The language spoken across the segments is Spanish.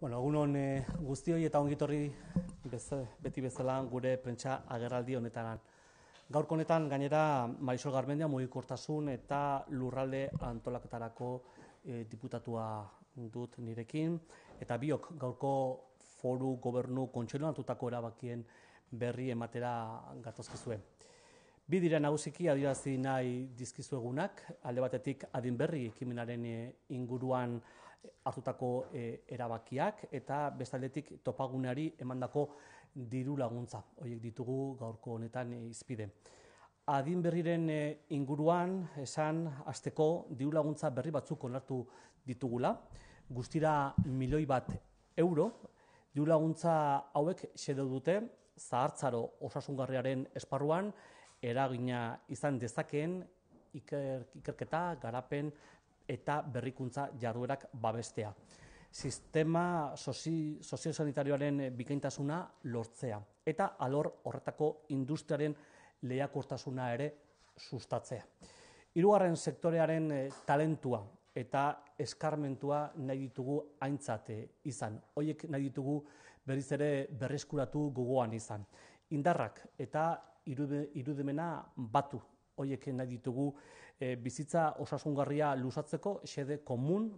Bueno, egunon e, eh, guztioi eta ongitorri beze, beti bezala gure prentsa agerraldi honetan. Gaurko honetan gainera Marisol Garmendia mugikortasun eta lurralde antolaketarako eh, diputatua dut nirekin eta biok gaurko foru gobernu kontseiluan antutako erabakien berri ematera gatozkizue. Bi dira nagusiki adierazi nahi dizkizuegunak, alde batetik adin berri ekimenaren eh, inguruan hartutako e, erabakiak eta bestaldetik topagunari emandako diru laguntza. Hoiek ditugu gaurko honetan e, izpide. Adin berriren e, inguruan esan asteko diru laguntza berri batzuk onartu ditugula. Guztira milioi bat euro diru laguntza hauek xede dute zahartzaro osasungarriaren esparruan eragina izan dezakeen ikerketa, garapen, eta berrikuntza jarduerak babestea. Sistema soziosanitarioaren bikaintasuna lortzea eta alor horretako industriaren lehakortasuna ere sustatzea. Hirugarren sektorearen eh, talentua eta eskarmentua nahi ditugu aintzate eh, izan. Hoiek nahi ditugu berriz ere berreskuratu gogoan izan. Indarrak eta irudemena batu horiek nahi ditugu e, bizitza osasungarria lusatzeko, xede komun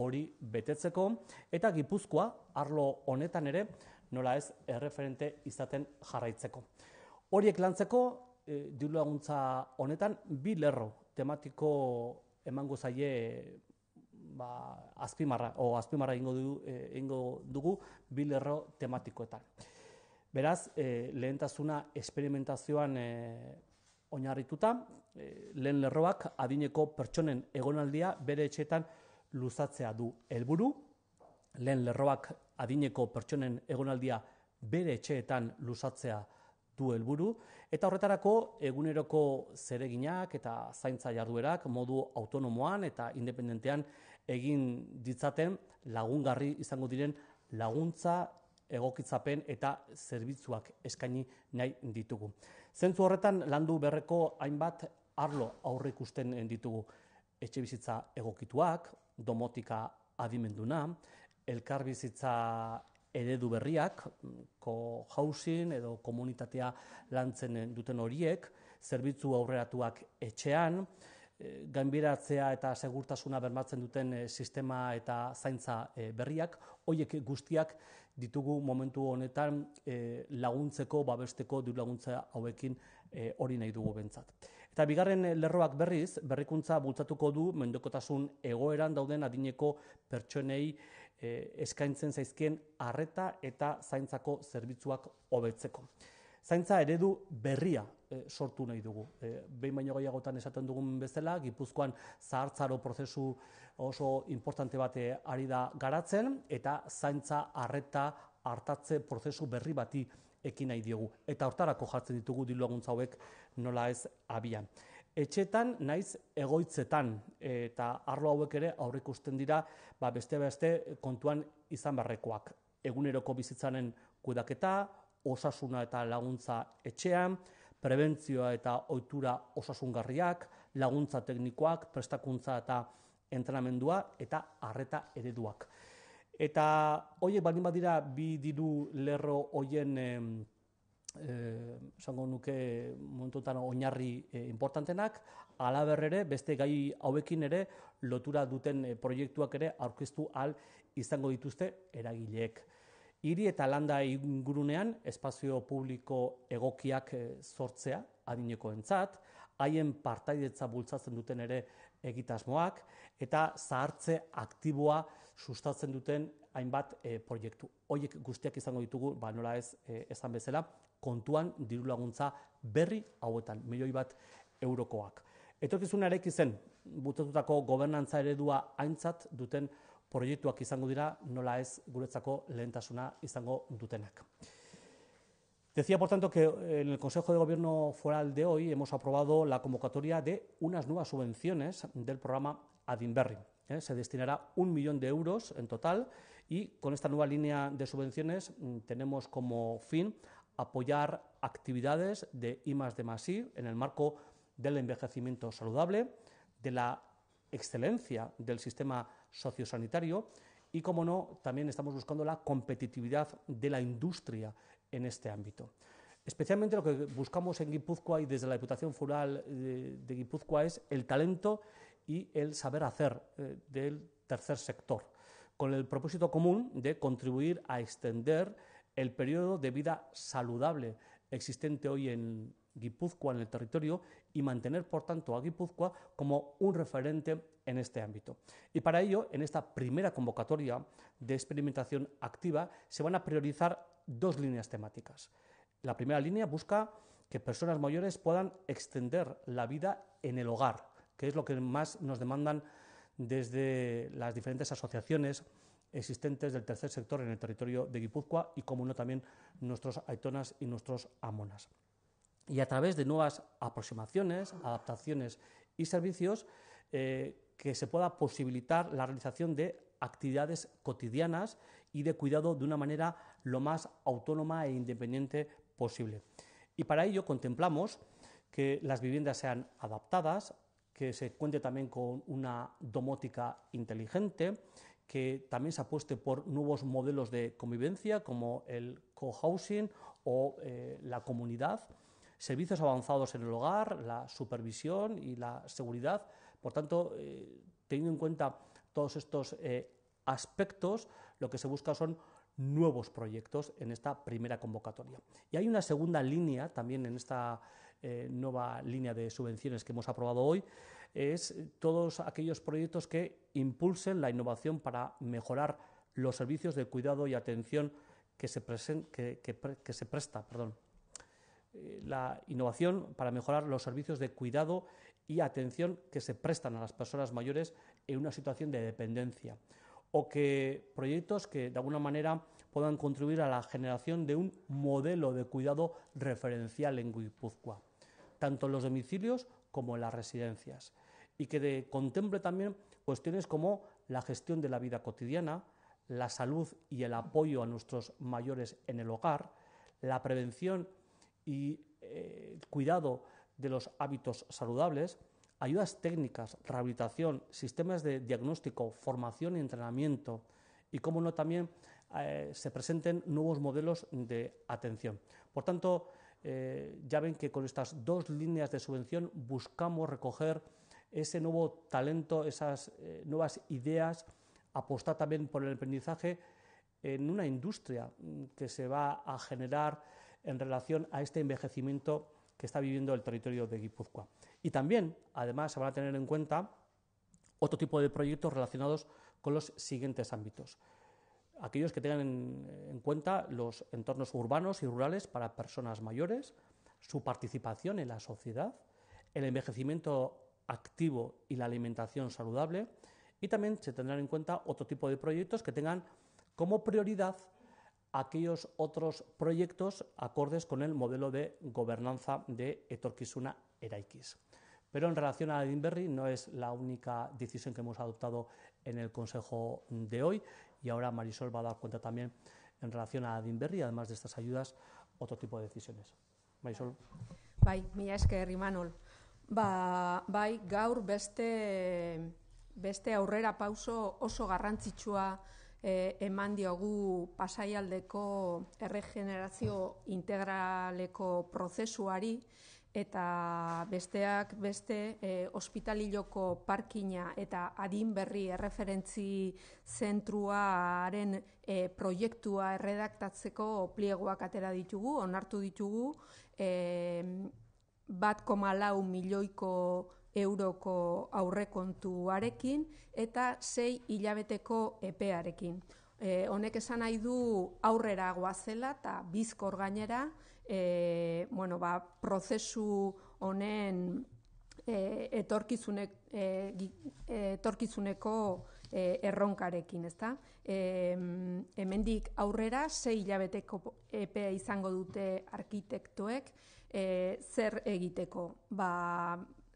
hori betetzeko, eta gipuzkoa, arlo honetan ere, nola ez, erreferente izaten jarraitzeko. Horiek lantzeko, e, dilu laguntza honetan, bi lerro tematiko emango zaie ba, azpimarra, o azpimarra ingo dugu, e, dugu bi lerro tematikoetan. Beraz, e, lehentasuna esperimentazioan e, oinarrituta, e, lehen lerroak adineko pertsonen egonaldia bere etxetan luzatzea du helburu, lehen lerroak adineko pertsonen egonaldia bere etxeetan luzatzea du helburu eta horretarako eguneroko zereginak eta zaintza jarduerak modu autonomoan eta independentean egin ditzaten lagungarri izango diren laguntza egokitzapen eta zerbitzuak eskaini nahi ditugu. Zentzu horretan landu berreko hainbat arlo aurreikusten eh, ditugu etxe bizitza egokituak, domotika adimenduna, elkarbizitza eredu berriak, ko hausin edo komunitatea lantzen eh, duten horiek, zerbitzu aurreatuak etxean, Eh, ganbiratzea eta segurtasuna bermatzen duten eh, sistema eta zaintza eh, berriak, hoiek guztiak ditugu momentu honetan laguntzeko, babesteko, du laguntza hauekin hori nahi dugu bentzat. Eta bigarren lerroak berriz, berrikuntza bultzatuko du mendokotasun egoeran dauden adineko pertsonei eskaintzen zaizkien arreta eta zaintzako zerbitzuak hobetzeko. Zaintza eredu berria Eh, sortu nahi dugu. Eh, behin baino gehiagotan esaten dugun bezala, Gipuzkoan zahartzaro prozesu oso importante bate eh, ari da garatzen, eta zaintza arreta hartatze prozesu berri bati ekin nahi diogu. Eta hortarako jartzen ditugu diluaguntza hauek nola ez abian. Etxetan naiz egoitzetan eta arlo hauek ere aurrikusten dira ba beste beste kontuan izan barrekoak. Eguneroko bizitzanen kudaketa, osasuna eta laguntza etxean, prebentzioa eta ohitura osasungarriak, laguntza teknikoak, prestakuntza eta entrenamendua eta harreta ereduak. Eta horiek baldin badira bi diru lerro hoien eh, esango nuke momentutan oinarri e, eh, importantenak, alaber ere beste gai hauekin ere lotura duten eh, proiektuak ere aurkeztu al izango dituzte eragileek. Iri eta landa ingurunean espazio publiko egokiak eh, sortzea, adineko haien partaidetza bultzatzen duten ere egitasmoak, eta zahartze aktiboa sustatzen duten hainbat e, proiektu. Hoiek guztiak izango ditugu, ba, nola ez eh, esan bezala, kontuan diru laguntza berri hauetan, milioi bat eurokoak. Etorkizunareki zen, bultzatutako gobernantza eredua haintzat duten proiektuak izango dira nola ez guretzako lehentasuna izango dutenak. Decía, por tanto, que eh, en el Consejo de Gobierno Foral de hoy hemos aprobado la convocatoria de unas nuevas subvenciones del programa Adinberry. ¿eh? Se destinará un millón de euros en total y con esta nueva línea de subvenciones mm, tenemos como fin apoyar actividades de I de en el marco del envejecimiento saludable, de la excelencia del sistema sociosanitario y, como no, también estamos buscando la competitividad de la industria en este ámbito. Especialmente lo que buscamos en Guipúzcoa y desde la Diputación Fural de, Guipúzcoa es el talento y el saber hacer eh, del tercer sector, con el propósito común de contribuir a extender el periodo de vida saludable existente hoy en, Guipúzcoa en el territorio y mantener, por tanto, a Guipúzcoa como un referente en este ámbito. Y para ello, en esta primera convocatoria de experimentación activa, se van a priorizar dos líneas temáticas. La primera línea busca que personas mayores puedan extender la vida en el hogar, que es lo que más nos demandan desde las diferentes asociaciones existentes del tercer sector en el territorio de Guipúzcoa y, como no, también nuestros aitonas y nuestros amonas y a través de nuevas aproximaciones, adaptaciones y servicios eh, que se pueda posibilitar la realización de actividades cotidianas y de cuidado de una manera lo más autónoma e independiente posible. Y para ello contemplamos que las viviendas sean adaptadas, que se cuente también con una domótica inteligente, que también se apueste por nuevos modelos de convivencia como el cohousing o eh, la comunidad servicios avanzados en el hogar, la supervisión y la seguridad. Por tanto, eh, teniendo en cuenta todos estos eh, aspectos, lo que se busca son nuevos proyectos en esta primera convocatoria. Y hay una segunda línea también en esta eh, nueva línea de subvenciones que hemos aprobado hoy, es todos aquellos proyectos que impulsen la innovación para mejorar los servicios de cuidado y atención que se, que se presta. Perdón. Eh, la innovación para mejorar los servicios de cuidado y atención que se prestan a las personas mayores en una situación de dependencia o que proyectos que de alguna manera puedan contribuir a la generación de un modelo de cuidado referencial en Guipúzcoa, tanto en los domicilios como en las residencias, y que contemple también cuestiones como la gestión de la vida cotidiana, la salud y el apoyo a nuestros mayores en el hogar, la prevención y eh, cuidado de los hábitos saludables, ayudas técnicas, rehabilitación, sistemas de diagnóstico, formación y entrenamiento y, cómo no, también eh, se presenten nuevos modelos de atención. Por tanto, eh, ya ven que con estas dos líneas de subvención buscamos recoger ese nuevo talento, esas nuevas ideas, apostar también por el aprendizaje en una industria mm, que se va a generar en relación a este envejecimiento que está viviendo el territorio de Guipúzcoa. Y también, además, se van a tener en cuenta otro tipo de proyectos relacionados con los siguientes ámbitos. Aquellos que tengan en, cuenta los entornos urbanos y rurales para personas mayores, su participación en la sociedad, el envejecimiento activo y la alimentación saludable, y también se tendrán en cuenta otro tipo de proyectos que tengan como prioridad aquellos otros proyectos acordes con el modelo de gobernanza de etorquizuna Eraikis. Pero en relación a Adinberry no es la única decisión que hemos adoptado en el Consejo de hoy y ahora Marisol va a dar cuenta también en relación a Adinberry. además de estas ayudas, otro tipo de decisiones. Marisol. Bai, mila esker Imanol. Ba, bai, gaur beste beste aurrera pauso oso garrantzitsua Eh, eman diogu pasaialdeko erregenerazio integraleko prozesuari eta besteak beste eh, ospitaliloko parkina eta adin berri erreferentzi zentruaren eh, proiektua erredaktatzeko pliegoak atera ditugu, onartu ditugu, bat lau milioiko euroko aurrekontuarekin eta sei hilabeteko epearekin. E, honek esan nahi du aurrera goazela eta bizkor gainera e, bueno, ba, prozesu honen e, etorkizunek, e, etorkizuneko e, erronkarekin, ezta? E, hemendik aurrera sei hilabeteko epea izango dute arkitektoek e, zer egiteko. Ba,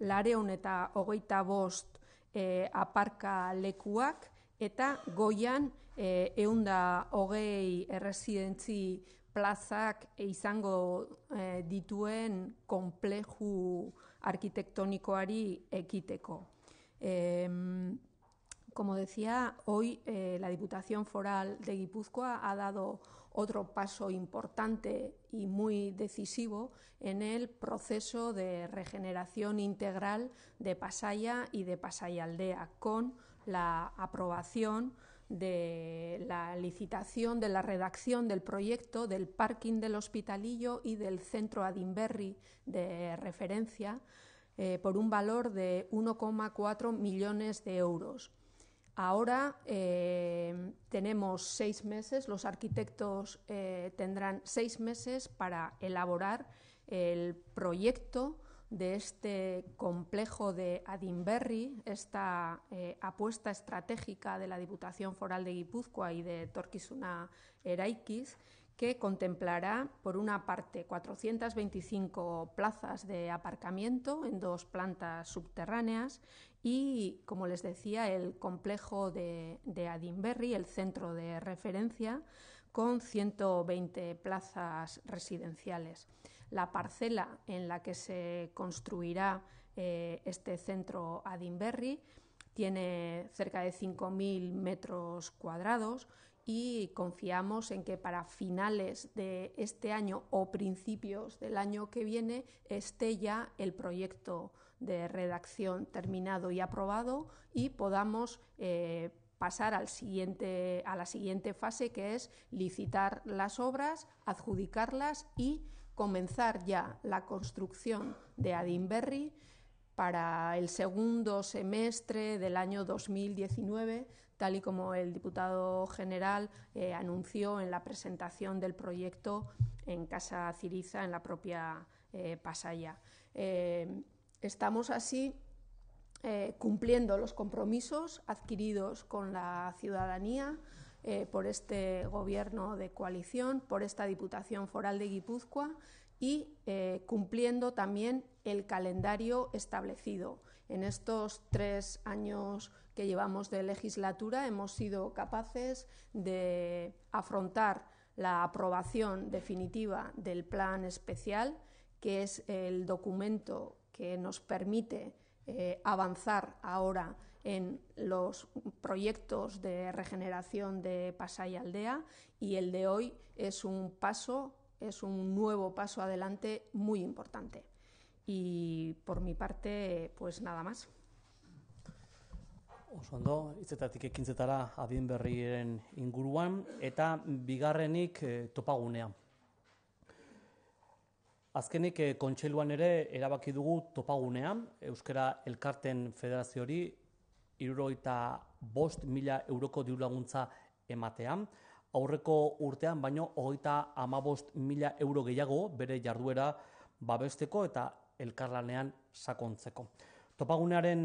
lareun eta hogeita bost e, aparka lekuak, eta goian e, eunda hogei erresidentzi plazak izango e, dituen kompleju arkitektonikoari ekiteko. E, como decía, hoy eh, la Diputación Foral de Gipuzkoa ha dado otro paso importante y muy decisivo en el proceso de regeneración integral de Pasaya y de Pasalla Aldea, con la aprobación de la licitación de la redacción del proyecto del parking del Hospitalillo y del centro Adinberry de referencia eh, por un valor de 1,4 millones de euros Ahora eh, tenemos seis meses, los arquitectos eh, tendrán seis meses para elaborar el proyecto de este complejo de Adinberry, esta eh, apuesta estratégica de la Diputación Foral de Guipúzcoa y de Torquisuna Eraikis que contemplará, por una parte, 425 plazas de aparcamiento en dos plantas subterráneas y, como les decía, el complejo de, Adimberry, Adinberry, el centro de referencia, con 120 plazas residenciales. La parcela en la que se construirá eh, este centro Adinberry tiene cerca de 5.000 metros cuadrados y confiamos en que para finales de este año o principios del año que viene esté ya el proyecto de redacción terminado y aprobado y podamos eh, pasar al siguiente, a la siguiente fase que es licitar las obras, adjudicarlas y comenzar ya la construcción de Adinberry para el segundo semestre del año 2019, tal y como el diputado general eh, anunció en la presentación del proyecto en Casa Ciriza, en la propia eh, pasalla. Pasaya. Eh, estamos así cumpliendo los compromisos adquiridos con la ciudadanía por este Gobierno de coalición, por esta Diputación Foral de Guipúzcoa y cumpliendo también el calendario establecido. En estos tres años que llevamos de legislatura hemos sido capaces de afrontar la aprobación definitiva del plan especial, que es el documento que nos permite eh, avanzar ahora en los proyectos de regeneración de Pasay Aldea y el de hoy es un paso, es un nuevo paso adelante muy importante. Y por mi parte, pues nada más. Osondo, itzetatik hitzetatik ekintzetara adien berrien inguruan, eta bigarrenik eh, topagunea. Azkenik eh, kontseiluan ere erabaki dugu topagunea, Euskara Elkarten Federazioari, hori bost mila euroko diulaguntza ematean. Aurreko urtean baino hogeita amabost mila euro gehiago bere jarduera babesteko eta elkarlanean sakontzeko. Topagunearen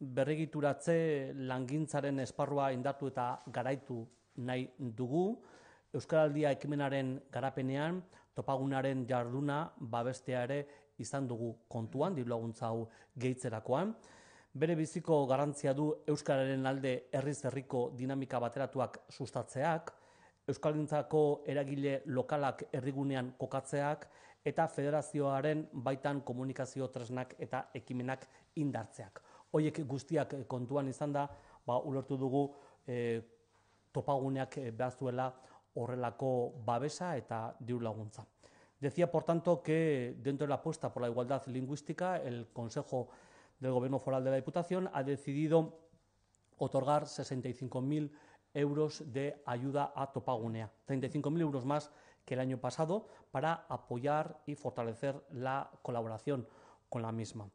berregituratze langintzaren esparrua indatu eta garaitu nahi dugu. Euskaraldia ekimenaren garapenean Topagunaren jarduna babestea ere izan dugu kontuan, diloguntza hau gehitzerakoan. Bere biziko garantzia du Euskararen alde herriz herriko dinamika bateratuak sustatzeak, Euskalgintzako eragile lokalak errigunean kokatzeak eta federazioaren baitan komunikazio tresnak eta ekimenak indartzeak. Hoiek guztiak kontuan izan da, ba, ulertu dugu e, topaguneak behazuela horrelako babesa eta diru laguntza. Decía, por tanto, que dentro de la apuesta por la igualdad lingüística, el Consejo del Gobierno Foral de la Diputación ha decidido otorgar 65.000 euros de ayuda a Topagunea, 35.000 euros más que el año pasado para apoyar y fortalecer la colaboración con la misma.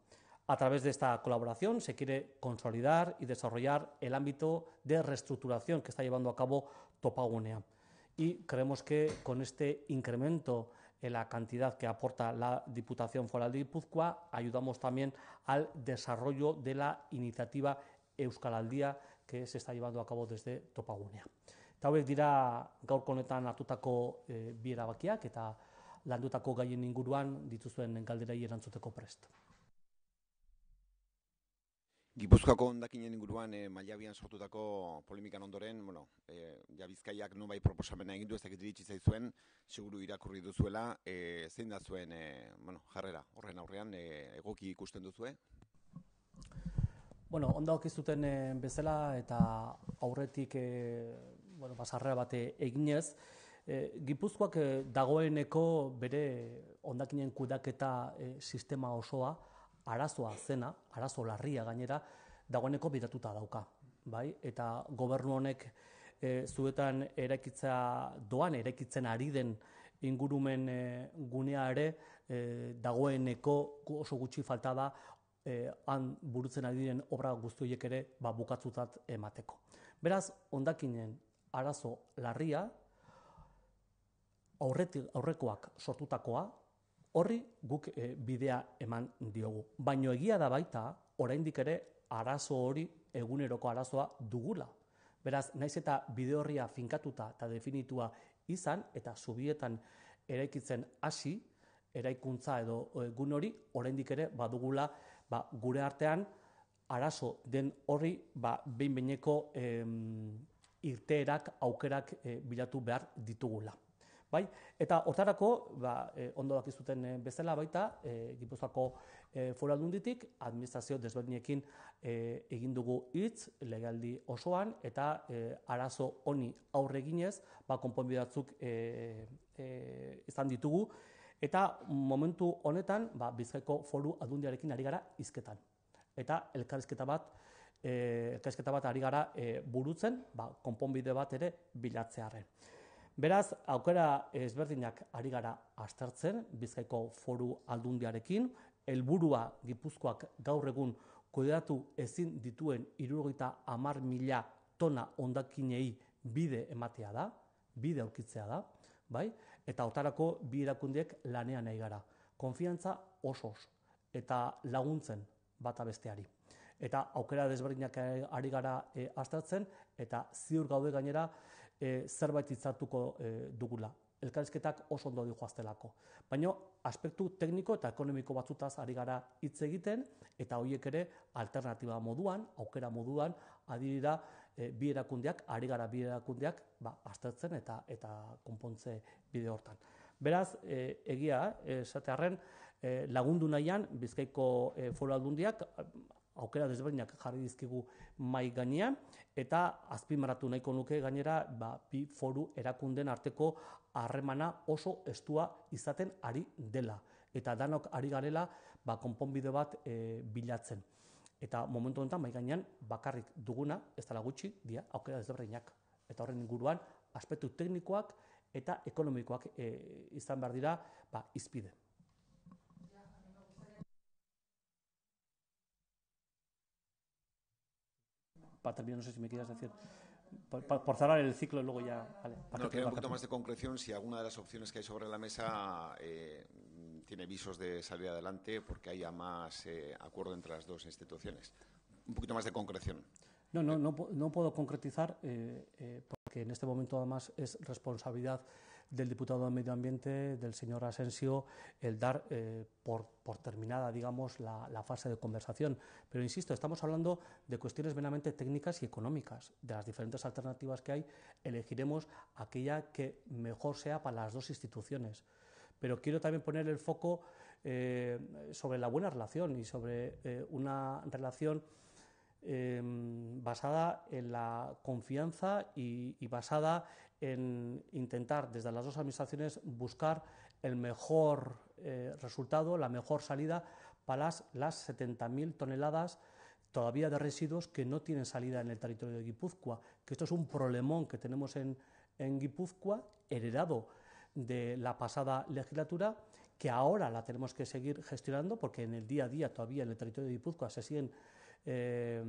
A través de esta colaboración se quiere consolidar y desarrollar el ámbito de reestructuración que está llevando a cabo Topagunea. Y creemos que con este incremento en la cantidad que aporta la Diputación Foral de Guipúzcoa ayudamos también al desarrollo de la iniciativa Euskal que se está llevando a cabo desde Topagunea. Tauek dira gaurko honetan hartutako e, bi erabakiak eta landutako gaien inguruan dituzuen galderai erantzuteko prest. Gipuzkoako ondakinen inguruan e, mailabian sortutako polemikan ondoren, bueno, e, eh, ja bizkaiak nubai proposamena egindu ezak zaizuen, seguru irakurri duzuela, e, zein da zuen bueno, jarrera horren aurrean e, egoki ikusten duzue, Bueno, onda okizuten eh, bezala eta aurretik eh, bueno, bate eh, eginez, Gipuzkoak dagoeneko bere ondakinen kudaketa sistema osoa, arazoa zena, arazo larria gainera, dagoeneko bidatuta dauka. Bai? Eta gobernu honek zuetan erekitza doan, erekitzen ari den ingurumen gunea ere, dagoeneko oso gutxi falta da Eh, han burutzen ari diren obra guztioiek ere ba, bukatzutat emateko. Beraz, ondakinen arazo larria, aurretik, aurrekoak sortutakoa, horri guk eh, bidea eman diogu. Baino egia da baita, oraindik ere arazo hori eguneroko arazoa dugula. Beraz, naiz eta bide horria finkatuta eta definitua izan eta zubietan eraikitzen hasi, eraikuntza edo eh, egun hori, oraindik ere badugula ba, gure artean arazo den horri ba, behin beineko irteerak, aukerak eh, bilatu behar ditugula. Bai? Eta hortarako, ba, e, ondo eh, bezala baita, e, Gipuzkoako e, foru administrazio desberdinekin e, egin dugu hitz legaldi osoan, eta e, arazo honi aurre ginez, ba, konponbidatzuk izan ditugu, Eta momentu honetan, ba, Bizkaiko Foru Aldundiarekin ari gara hizketan. Eta elkarrizketa bat, eh, elkarrizketa bat ari gara e, burutzen, ba, konponbide bat ere bilatzearren. Beraz, aukera ezberdinak ari gara aztertzen Bizkaiko Foru Aldundiarekin, helburua Gipuzkoak gaur egun kodeatu ezin dituen mila tona hondakinei bide ematea da, bide aurkitzea da, bai? eta otarako bi erakundeek lanean nahi gara. Konfiantza osos eta laguntzen bata besteari. Eta aukera desberdinak ari gara e, astartzen eta ziur gaude gainera e, zerbait itzartuko e, dugula. Elkarizketak oso ondo dijo aztelako. Baina aspektu tekniko eta ekonomiko batzutaz ari gara hitz egiten eta hoiek ere alternatiba moduan, aukera moduan adirira e, bi erakundeak, ari gara bi erakundeak, ba, aztertzen eta eta konpontze bide hortan. Beraz, e, egia, eh, esatearren, e, lagundu nahian, bizkaiko e, foru aldundiak, aukera desberdinak jarri dizkigu mai gainean, eta azpimaratu nahiko nuke gainera, ba, bi foru erakunden arteko harremana oso estua izaten ari dela. Eta danok ari garela, ba, konponbide bat e, bilatzen. Eta momentu honetan mai gainean bakarrik duguna, ez dela gutxi, dia, aukera desberdinak. Eta horren inguruan aspektu teknikoak eta ekonomikoak e, izan behar dira, ba, izpide. Para terminar, no sé si me quieras decir por, cerrar el ciclo y luego ya. Vale, no, un poquito más de concreción si alguna de las opciones que hay sobre la mesa eh, tiene visos de salir adelante porque haya más eh, acuerdo entre las dos instituciones. Un poquito más de concreción. No, no, no, puedo concretizar eh, eh, porque en este momento además es responsabilidad del diputado de Medio Ambiente, del señor Asensio, el dar por, terminada, digamos, la, la, fase de conversación. Pero insisto, estamos hablando de cuestiones meramente técnicas y económicas. De las diferentes alternativas que hay, elegiremos aquella que mejor sea para las dos instituciones pero quiero también poner el foco eh, sobre la buena relación y sobre eh, una relación em, basada en la confianza y, basada en intentar desde las dos administraciones buscar el mejor eh, resultado, la mejor salida para las, 70.000 toneladas todavía de residuos que no tienen salida en el territorio de Guipúzcoa, que esto es un problemón que tenemos en Guipúzcoa heredado de la pasada legislatura, que ahora la tenemos que seguir gestionando porque en el día a día todavía en el territorio de Guipúzcoa se siguen, eh,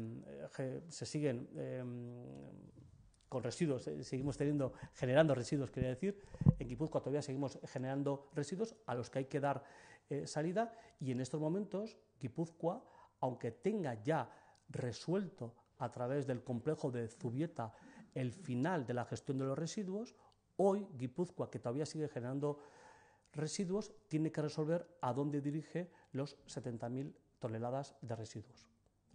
se siguen em, con residuos, eh, seguimos teniendo, generando residuos, quería decir, en Guipúzcoa todavía seguimos generando residuos a los que hay que dar eh, salida y en estos momentos Guipúzcoa, aunque tenga ya resuelto a través del complejo de Zubieta el final de la gestión de los residuos, Hoy Guipúzcoa, que todavía sigue generando residuos, tiene que resolver a dónde dirige los 70.000 toneladas de residuos.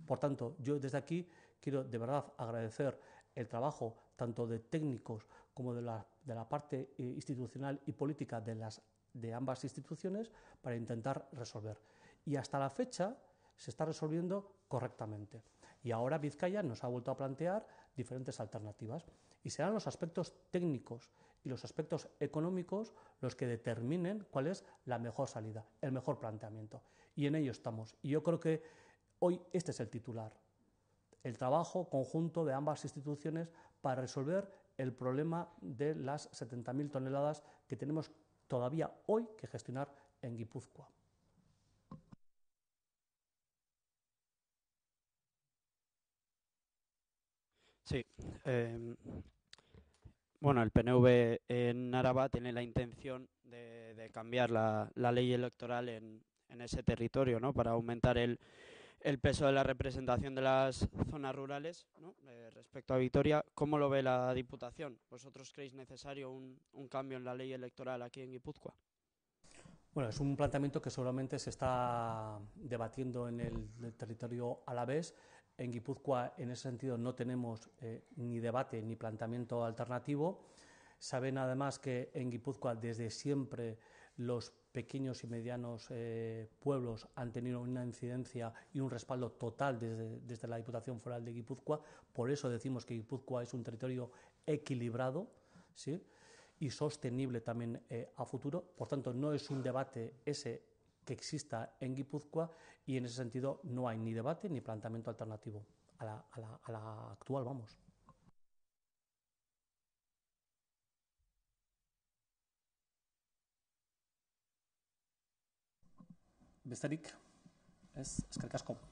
Por tanto, yo desde aquí quiero de verdad agradecer el trabajo tanto de técnicos como de la, parte eh, institucional y política de, las, de ambas instituciones para intentar resolver. Y hasta la fecha se está resolviendo correctamente. Y ahora Vizcaya nos ha vuelto a plantear diferentes alternativas. Y serán los aspectos técnicos y los aspectos económicos los que determinen cuál es la mejor salida, el mejor planteamiento. Y en ello estamos. Y yo creo que hoy este es el titular, el trabajo conjunto de ambas instituciones para resolver el problema de las 70.000 toneladas que tenemos todavía hoy que gestionar en Guipúzcoa. Sí, eh, bueno, el PNV en Araba tiene la intención de, cambiar la, ley electoral en, ese territorio, ¿no? Para aumentar el, peso de la representación de las zonas rurales, eh, respecto a Vitoria, ¿cómo lo ve la Diputación? ¿Vosotros creéis necesario un, cambio en la ley electoral aquí en Guipúzcoa? Bueno, es un planteamiento que seguramente se está debatiendo en el, el territorio a la vez. En Guipúzcoa, en ese sentido, no tenemos eh, ni debate ni planteamiento alternativo. Saben además que en Guipúzcoa desde siempre los pequeños y medianos eh, pueblos han tenido una incidencia y un respaldo total desde, la Diputación Foral de Guipúzcoa. Por eso decimos que Guipúzcoa es un territorio equilibrado ¿sí? y sostenible también eh, a futuro. Por tanto, no es un debate ese que exista en Guipúzcoa y en ese sentido no hay ni debate ni planteamiento alternativo a la, actual, vamos. Besterik, es